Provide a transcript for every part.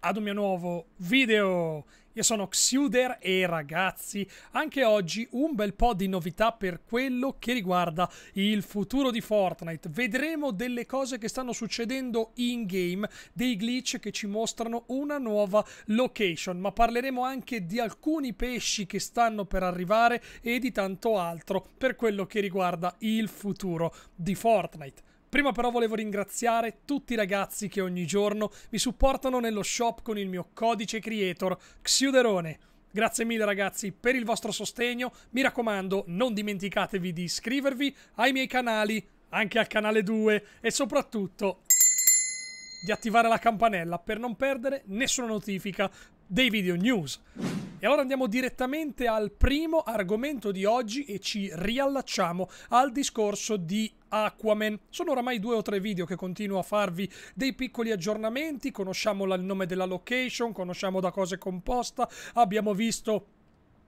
ad un mio nuovo video. Io sono Xuder e ragazzi, anche oggi un bel po' di novità per quello che riguarda il futuro di Fortnite. Vedremo delle cose che stanno succedendo in game, dei glitch che ci mostrano una nuova location, ma parleremo anche di alcuni pesci che stanno per arrivare e di tanto altro per quello che riguarda il futuro di Fortnite. Prima però volevo ringraziare tutti i ragazzi che ogni giorno mi supportano nello shop con il mio codice creator Xiuderone. Grazie mille ragazzi per il vostro sostegno, mi raccomando non dimenticatevi di iscrivervi ai miei canali, anche al canale 2 e soprattutto di attivare la campanella per non perdere nessuna notifica dei video news. E allora andiamo direttamente al primo argomento di oggi e ci riallacciamo al discorso di Aquaman. Sono oramai due o tre video che continuo a farvi dei piccoli aggiornamenti, conosciamo il nome della location, conosciamo da cosa è composta, abbiamo visto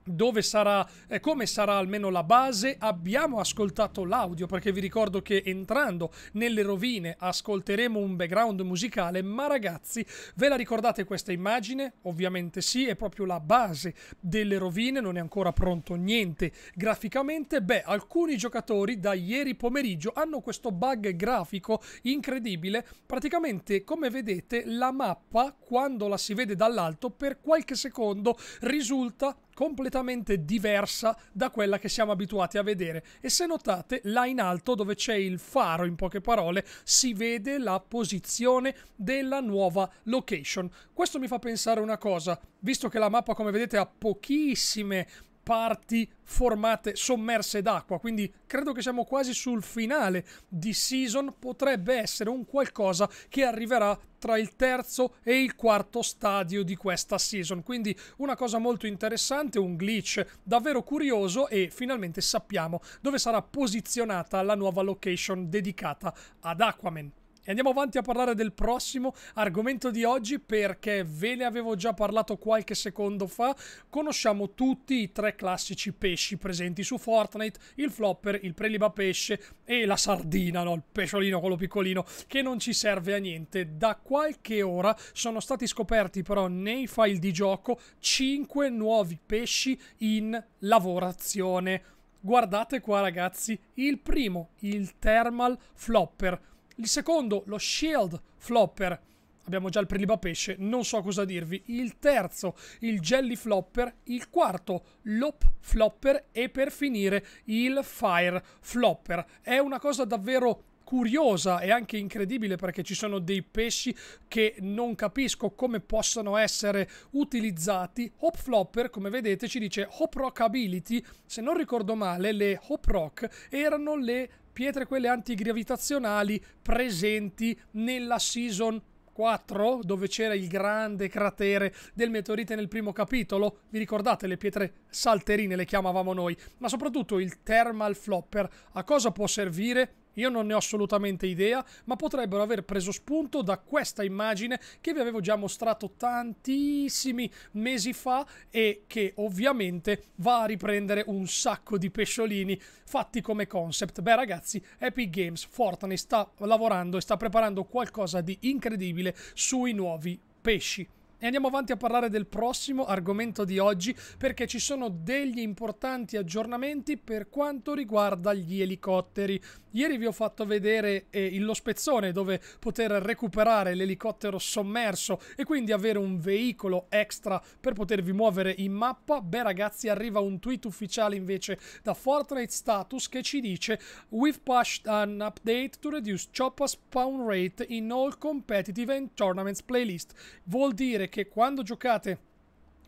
dove sarà, eh, come sarà almeno la base, abbiamo ascoltato l'audio perché vi ricordo che entrando nelle rovine ascolteremo un background musicale, ma ragazzi ve la ricordate questa immagine? Ovviamente sì, è proprio la base delle rovine, non è ancora pronto niente graficamente, beh alcuni giocatori da ieri pomeriggio hanno questo bug grafico incredibile, praticamente come vedete la mappa quando la si vede dall'alto per qualche secondo risulta completamente diversa da quella che siamo abituati a vedere e se notate là in alto dove c'è il faro in poche parole si vede la posizione della nuova location questo mi fa pensare una cosa visto che la mappa come vedete ha pochissime parti formate, sommerse d'acqua. Quindi credo che siamo quasi sul finale di season. Potrebbe essere un qualcosa che arriverà tra il terzo e il quarto stadio di questa season. Quindi una cosa molto interessante, un glitch davvero curioso e finalmente sappiamo dove sarà posizionata la nuova location dedicata ad Aquaman. E andiamo avanti a parlare del prossimo argomento di oggi perché ve ne avevo già parlato qualche secondo fa. Conosciamo tutti i tre classici pesci presenti su Fortnite, il flopper, il prelibapesce e la sardina, no? il pesciolino quello piccolino che non ci serve a niente. Da qualche ora sono stati scoperti però nei file di gioco 5 nuovi pesci in lavorazione. Guardate qua ragazzi, il primo, il Thermal Flopper il secondo, lo Shield Flopper. Abbiamo già il prelibapesce, non so cosa dirvi. Il terzo, il Jelly Flopper. Il quarto, l'Op Flopper. E per finire, il Fire Flopper. È una cosa davvero curiosa e anche incredibile perché ci sono dei pesci che non capisco come possano essere utilizzati. Hop Flopper, come vedete, ci dice Hop Rock Ability. Se non ricordo male, le Hop Rock erano le pietre quelle antigravitazionali presenti nella season 4, dove c'era il grande cratere del meteorite nel primo capitolo. Vi ricordate le pietre salterine le chiamavamo noi, ma soprattutto il thermal flopper. A cosa può servire? Io non ne ho assolutamente idea, ma potrebbero aver preso spunto da questa immagine che vi avevo già mostrato tantissimi mesi fa e che ovviamente va a riprendere un sacco di pesciolini fatti come concept. Beh ragazzi, Epic Games Fortnite sta lavorando e sta preparando qualcosa di incredibile sui nuovi pesci. E andiamo avanti a parlare del prossimo argomento di oggi perché ci sono degli importanti aggiornamenti per quanto riguarda gli elicotteri. Ieri vi ho fatto vedere eh, lo spezzone dove poter recuperare l'elicottero sommerso e quindi avere un veicolo extra per potervi muovere in mappa. Beh ragazzi arriva un tweet ufficiale invece da Fortnite Status che ci dice We've pushed an update to reduce chopper spawn rate in all competitive and tournaments playlist. Vuol dire che quando giocate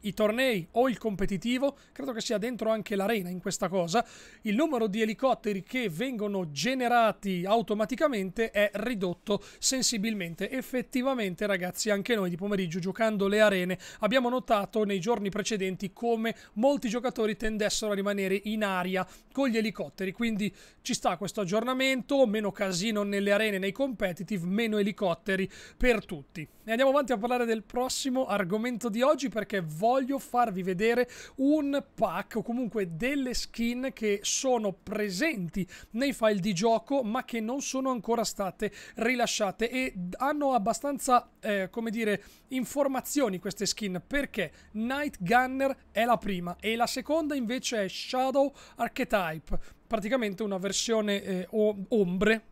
i tornei o il competitivo, credo che sia dentro anche l'arena in questa cosa, il numero di elicotteri che vengono generati automaticamente è ridotto sensibilmente. Effettivamente ragazzi anche noi di pomeriggio giocando le arene abbiamo notato nei giorni precedenti come molti giocatori tendessero a rimanere in aria con gli elicotteri, quindi ci sta questo aggiornamento, meno casino nelle arene, nei competitive, meno elicotteri per tutti. E andiamo avanti a parlare del prossimo argomento di oggi perché voglio voglio farvi vedere un pack o comunque delle skin che sono presenti nei file di gioco ma che non sono ancora state rilasciate e hanno abbastanza, eh, come dire, informazioni queste skin perché Night Gunner è la prima e la seconda invece è Shadow Archetype, praticamente una versione eh, ombre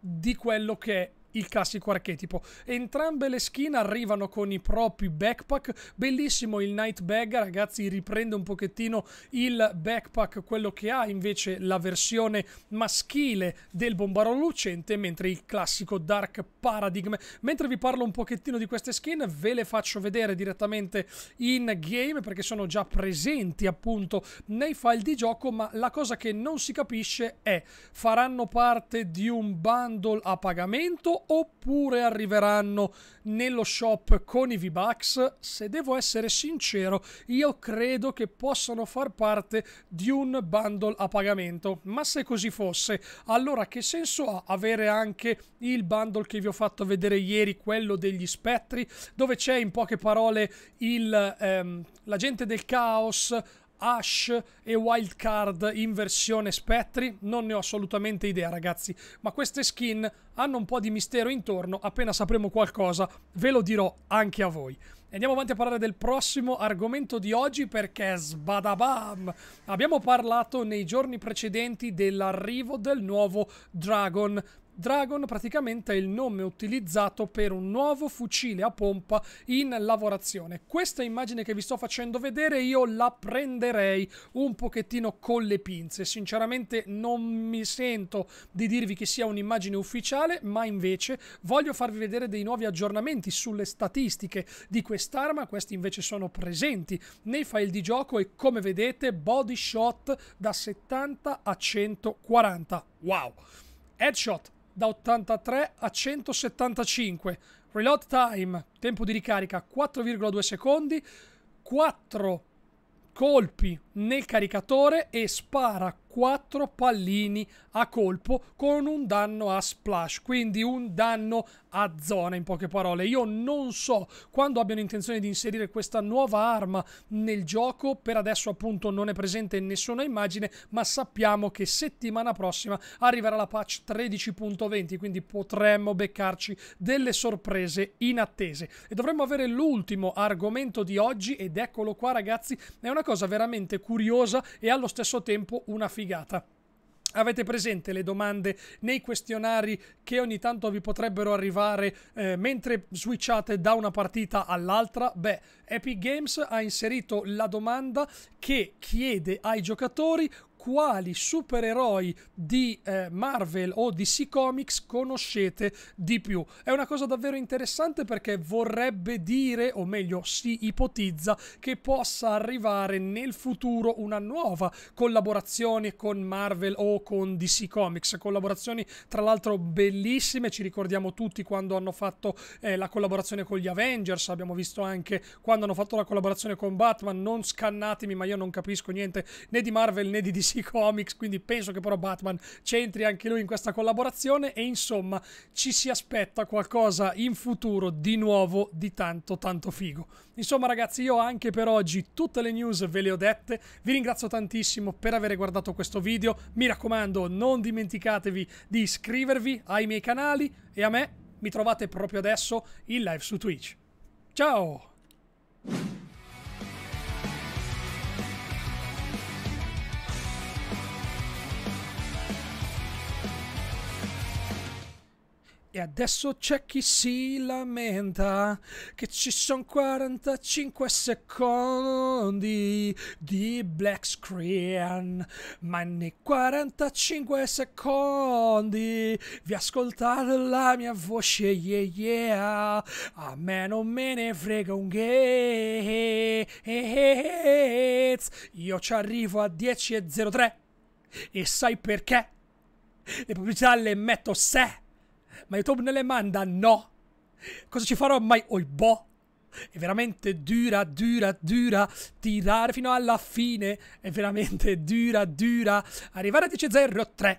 di quello che è il classico archetipo. Entrambe le skin arrivano con i propri backpack, bellissimo il Night Bag, ragazzi riprende un pochettino il backpack, quello che ha invece la versione maschile del bombaro lucente, mentre il classico Dark Paradigm. Mentre vi parlo un pochettino di queste skin, ve le faccio vedere direttamente in game, perché sono già presenti appunto nei file di gioco, ma la cosa che non si capisce è, faranno parte di un bundle a pagamento oppure arriveranno nello shop con i V-Bucks. Se devo essere sincero, io credo che possano far parte di un bundle a pagamento. Ma se così fosse, allora che senso ha avere anche il bundle che vi ho fatto vedere ieri, quello degli spettri, dove c'è in poche parole il, ehm, l'agente del caos Ash e Wildcard in versione Spettri? Non ne ho assolutamente idea, ragazzi. Ma queste skin hanno un po' di mistero intorno. Appena sapremo qualcosa, ve lo dirò anche a voi. Andiamo avanti a parlare del prossimo argomento di oggi perché sbadabam! Abbiamo parlato nei giorni precedenti dell'arrivo del nuovo Dragon Dragon praticamente è il nome utilizzato per un nuovo fucile a pompa in lavorazione. Questa immagine che vi sto facendo vedere io la prenderei un pochettino con le pinze. Sinceramente non mi sento di dirvi che sia un'immagine ufficiale, ma invece voglio farvi vedere dei nuovi aggiornamenti sulle statistiche di quest'arma. Questi invece sono presenti nei file di gioco e come vedete body shot da 70 a 140. Wow! Headshot da 83 a 175. Reload time, tempo di ricarica 4,2 secondi, 4 colpi nel caricatore e spara 4 pallini a colpo con un danno a splash, quindi un danno a zona in poche parole. Io non so quando abbiano intenzione di inserire questa nuova arma nel gioco, per adesso appunto non è presente nessuna immagine, ma sappiamo che settimana prossima arriverà la patch 13.20, quindi potremmo beccarci delle sorprese inattese. E dovremmo avere l'ultimo argomento di oggi ed eccolo qua ragazzi, è una cosa veramente curiosa curiosa e allo stesso tempo una figata. Avete presente le domande nei questionari che ogni tanto vi potrebbero arrivare eh, mentre switchate da una partita all'altra? Beh, Epic Games ha inserito la domanda che chiede ai giocatori quali supereroi di eh, Marvel o DC Comics conoscete di più. È una cosa davvero interessante perché vorrebbe dire, o meglio si ipotizza, che possa arrivare nel futuro una nuova collaborazione con Marvel o con DC Comics. Collaborazioni tra l'altro bellissime, ci ricordiamo tutti quando hanno fatto eh, la collaborazione con gli Avengers, abbiamo visto anche quando hanno fatto la collaborazione con Batman, non scannatemi ma io non capisco niente né di Marvel né di DC Comics, quindi penso che però Batman c'entri anche lui in questa collaborazione e insomma ci si aspetta qualcosa in futuro di nuovo di tanto tanto figo. Insomma ragazzi io anche per oggi tutte le news ve le ho dette, vi ringrazio tantissimo per aver guardato questo video, mi raccomando non dimenticatevi di iscrivervi ai miei canali e a me mi trovate proprio adesso in live su Twitch. Ciao! E adesso c'è chi si lamenta che ci sono 45 secondi di black screen, ma nei 45 secondi vi ascoltate la mia voce, yeah yeah, a me non me ne frega un gay. io ci arrivo a 10.03 e sai perché? Le pubblicità le metto se ma YouTube non le manda? No! Cosa ci farò mai? Oi boh! È veramente dura, dura, dura tirare fino alla fine. È veramente dura, dura arrivare a 10.03.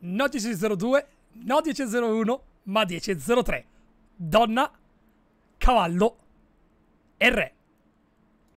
No 10.02, no 10.01, ma 10.03. Donna, cavallo e re.